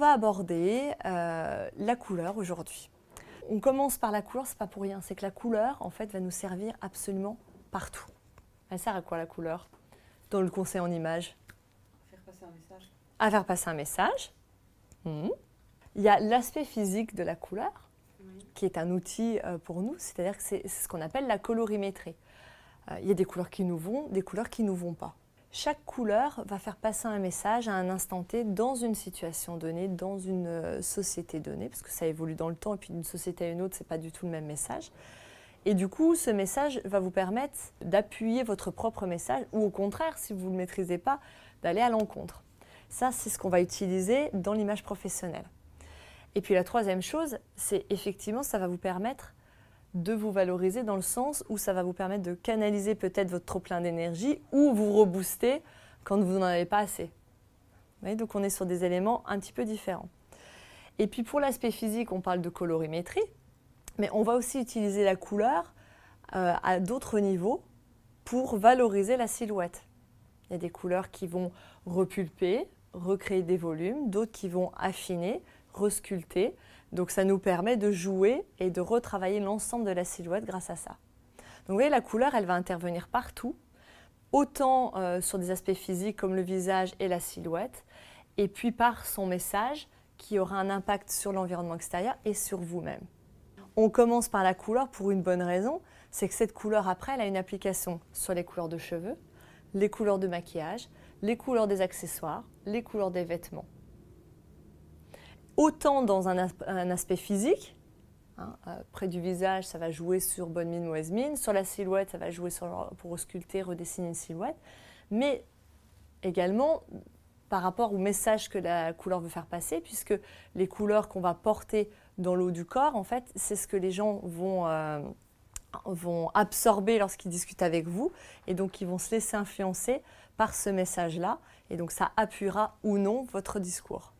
va aborder euh, la couleur aujourd'hui. On commence par la couleur, c'est pas pour rien, c'est que la couleur en fait va nous servir absolument partout. Elle sert à quoi la couleur Dans le conseil en images À faire passer un message. À hmm. Il y a l'aspect physique de la couleur qui est un outil euh, pour nous, c'est-à-dire que c'est ce qu'on appelle la colorimétrie. Euh, il y a des couleurs qui nous vont, des couleurs qui nous vont pas chaque couleur va faire passer un message à un instant T dans une situation donnée, dans une euh, société donnée, parce que ça évolue dans le temps et puis d'une société à une autre, n'est pas du tout le même message. Et du coup, ce message va vous permettre d'appuyer votre propre message ou au contraire, si vous ne le maîtrisez pas, d'aller à l'encontre. Ça, c'est ce qu'on va utiliser dans l'image professionnelle. Et puis la troisième chose, c'est effectivement, ça va vous permettre de vous valoriser dans le sens où ça va vous permettre de canaliser peut-être votre trop-plein d'énergie ou vous rebooster quand vous n'en avez pas assez. donc on est sur des éléments un petit peu différents. Et puis pour l'aspect physique, on parle de colorimétrie, mais on va aussi utiliser la couleur euh, à d'autres niveaux pour valoriser la silhouette. Il y a des couleurs qui vont repulper, recréer des volumes, d'autres qui vont affiner, resculter, Donc ça nous permet de jouer et de retravailler l'ensemble de la silhouette grâce à ça. Donc vous voyez, la couleur, elle va intervenir partout, autant euh, sur des aspects physiques comme le visage et la silhouette, et puis par son message qui aura un impact sur l'environnement extérieur et sur vous-même. On commence par la couleur pour une bonne raison, c'est que cette couleur après, elle a une application sur les couleurs de cheveux, les couleurs de maquillage, les couleurs des accessoires, les couleurs des vêtements autant dans un, aspect physique, hein, euh, près du visage, ça va jouer sur bonne mine, mauvaise mine, sur la silhouette, ça va jouer sur, pour ausculter, redessiner une silhouette, mais également par rapport au message que la couleur veut faire passer, puisque les couleurs qu'on va porter dans l'eau du corps, en fait, c'est ce que les gens vont, euh, vont absorber lorsqu'ils discutent avec vous, et donc ils vont se laisser influencer par ce message-là, et donc ça appuiera ou non votre discours.